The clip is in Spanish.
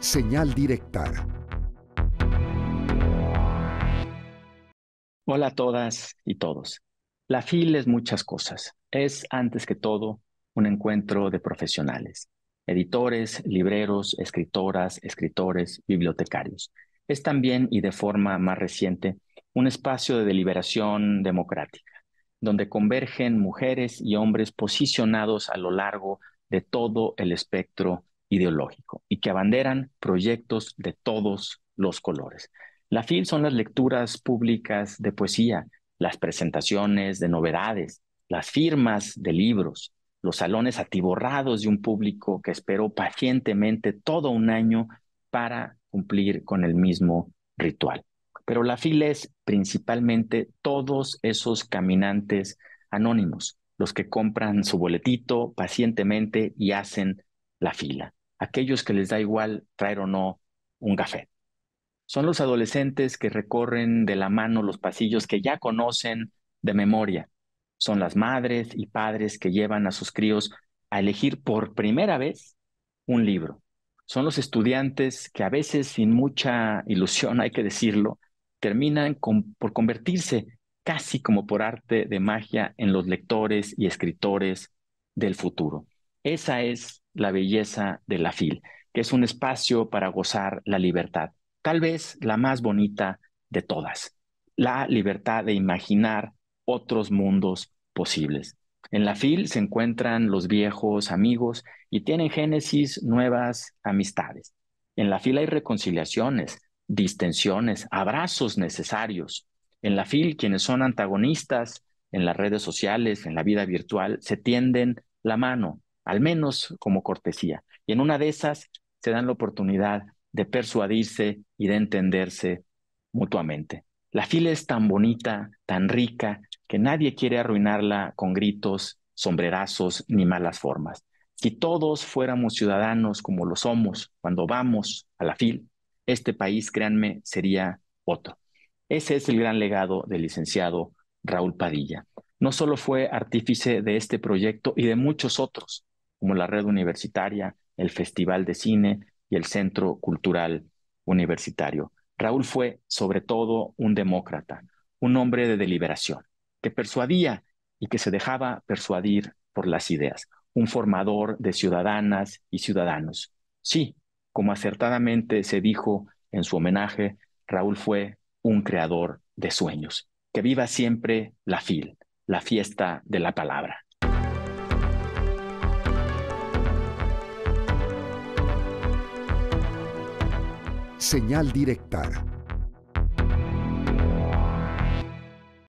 Señal Directa. Hola a todas y todos. La FIL es muchas cosas. Es, antes que todo, un encuentro de profesionales, editores, libreros, escritoras, escritores, bibliotecarios. Es también, y de forma más reciente, un espacio de deliberación democrática, donde convergen mujeres y hombres posicionados a lo largo de todo el espectro ideológico y que abanderan proyectos de todos los colores. La FIL son las lecturas públicas de poesía, las presentaciones de novedades, las firmas de libros, los salones atiborrados de un público que esperó pacientemente todo un año para cumplir con el mismo ritual. Pero la fila es principalmente todos esos caminantes anónimos, los que compran su boletito pacientemente y hacen la fila aquellos que les da igual traer o no un café. Son los adolescentes que recorren de la mano los pasillos que ya conocen de memoria. Son las madres y padres que llevan a sus críos a elegir por primera vez un libro. Son los estudiantes que a veces sin mucha ilusión, hay que decirlo, terminan por convertirse casi como por arte de magia en los lectores y escritores del futuro. Esa es la belleza de la FIL, que es un espacio para gozar la libertad, tal vez la más bonita de todas, la libertad de imaginar otros mundos posibles. En la FIL se encuentran los viejos amigos y tienen génesis nuevas amistades. En la FIL hay reconciliaciones, distensiones, abrazos necesarios. En la FIL quienes son antagonistas en las redes sociales, en la vida virtual, se tienden la mano, al menos como cortesía. Y en una de esas se dan la oportunidad de persuadirse y de entenderse mutuamente. La fila es tan bonita, tan rica, que nadie quiere arruinarla con gritos, sombrerazos ni malas formas. Si todos fuéramos ciudadanos como lo somos cuando vamos a la FIL, este país, créanme, sería otro. Ese es el gran legado del licenciado Raúl Padilla. No solo fue artífice de este proyecto y de muchos otros, como la red universitaria, el Festival de Cine y el Centro Cultural Universitario. Raúl fue, sobre todo, un demócrata, un hombre de deliberación, que persuadía y que se dejaba persuadir por las ideas, un formador de ciudadanas y ciudadanos. Sí, como acertadamente se dijo en su homenaje, Raúl fue un creador de sueños. Que viva siempre la FIL, la fiesta de la palabra. Señal Directa